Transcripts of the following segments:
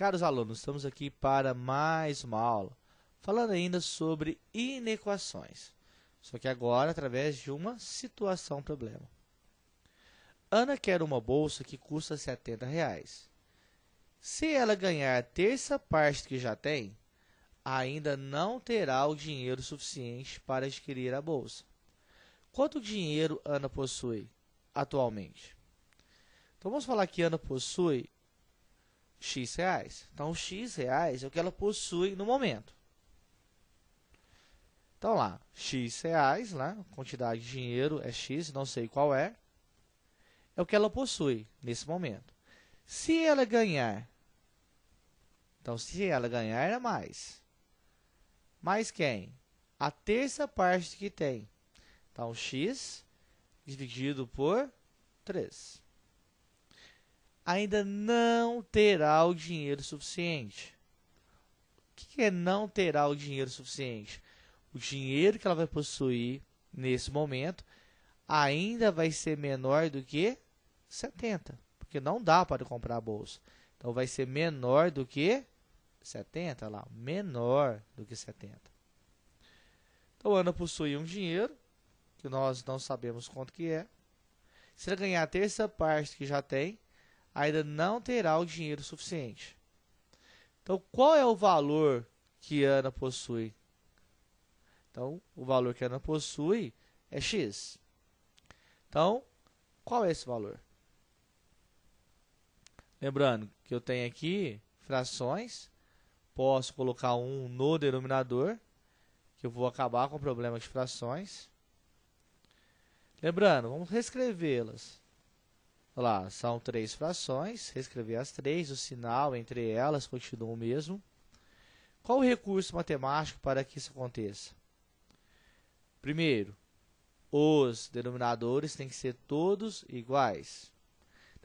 Caros alunos, estamos aqui para mais uma aula, falando ainda sobre inequações, só que agora através de uma situação-problema. Ana quer uma bolsa que custa 70 reais. Se ela ganhar a terça parte que já tem, ainda não terá o dinheiro suficiente para adquirir a bolsa. Quanto dinheiro Ana possui atualmente? Então vamos falar que Ana possui X reais. Então, X reais é o que ela possui no momento. Então, lá, X reais, né? quantidade de dinheiro é X, não sei qual é. É o que ela possui nesse momento. Se ela ganhar, então, se ela ganhar, é mais. Mais quem? A terça parte que tem. Então, X dividido por 3 ainda não terá o dinheiro suficiente. O que é não terá o dinheiro suficiente? O dinheiro que ela vai possuir nesse momento ainda vai ser menor do que 70, porque não dá para comprar a bolsa. Então vai ser menor do que 70 lá, menor do que 70. Então Ana possui um dinheiro que nós não sabemos quanto que é. Se ela ganhar a terça parte que já tem, ainda não terá o dinheiro suficiente. Então, qual é o valor que Ana possui? Então, o valor que Ana possui é X. Então, qual é esse valor? Lembrando que eu tenho aqui frações, posso colocar um no denominador, que eu vou acabar com o problema de frações. Lembrando, vamos reescrevê-las lá, são três frações, reescrevi as três, o sinal entre elas continua o mesmo. Qual o recurso matemático para que isso aconteça? Primeiro, os denominadores têm que ser todos iguais.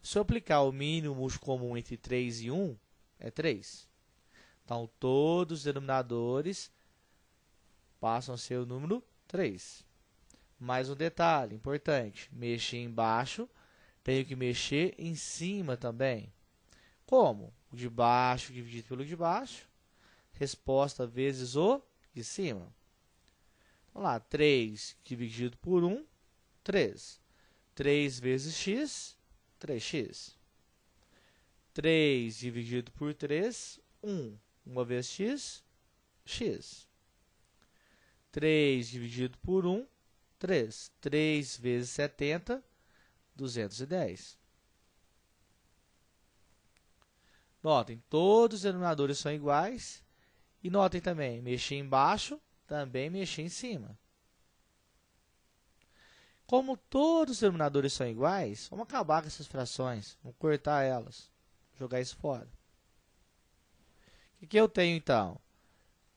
Se eu aplicar o mínimo comum entre 3 e 1, é 3. Então, todos os denominadores passam a ser o número 3. Mais um detalhe importante, mexer embaixo tenho que mexer em cima também. Como? O de baixo dividido pelo de baixo. Resposta vezes o de cima. Vamos lá, 3 dividido por 1, 3. 3 vezes x, 3x. 3 dividido por 3, 1. 1 vezes x, x. 3 dividido por 1, 3. 3 vezes 70, 70. 210. Notem, todos os denominadores são iguais. E notem também, mexi embaixo, também mexi em cima. Como todos os denominadores são iguais, vamos acabar com essas frações. Vamos cortar elas. Jogar isso fora. O que, eu tenho, então?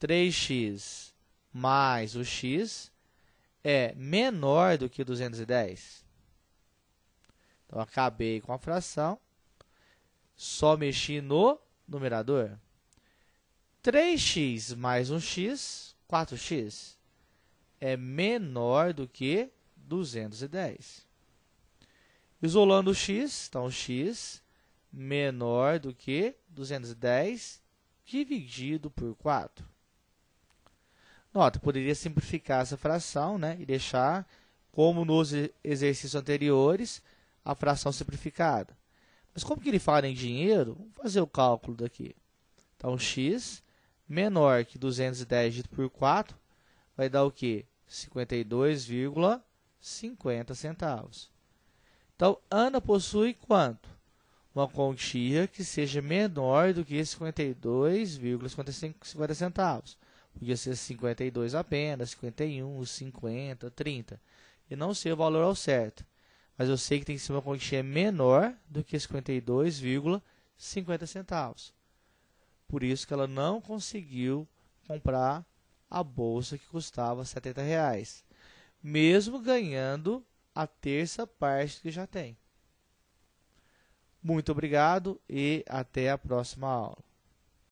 3x mais o x é menor do que 210. Então acabei com a fração, só mexi no numerador. 3x mais 1x, 4x, é menor do que 210. Isolando o x, então x menor do que 210 dividido por 4. Nota, poderia simplificar essa fração né, e deixar, como nos exercícios anteriores, a fração simplificada. Mas como que ele fala em dinheiro, vamos fazer o cálculo daqui. Então, x menor que 210 dividido por 4 vai dar o quê? 52,50 centavos. Então, Ana possui quanto? Uma quantia que seja menor do que 52,50 centavos. Podia ser 52 apenas, 51, 50, 30. E não ser o valor ao certo mas eu sei que tem que ser uma quantia menor do que 52,50 centavos. Por isso que ela não conseguiu comprar a bolsa que custava 70 reais, mesmo ganhando a terça parte que já tem. Muito obrigado e até a próxima aula.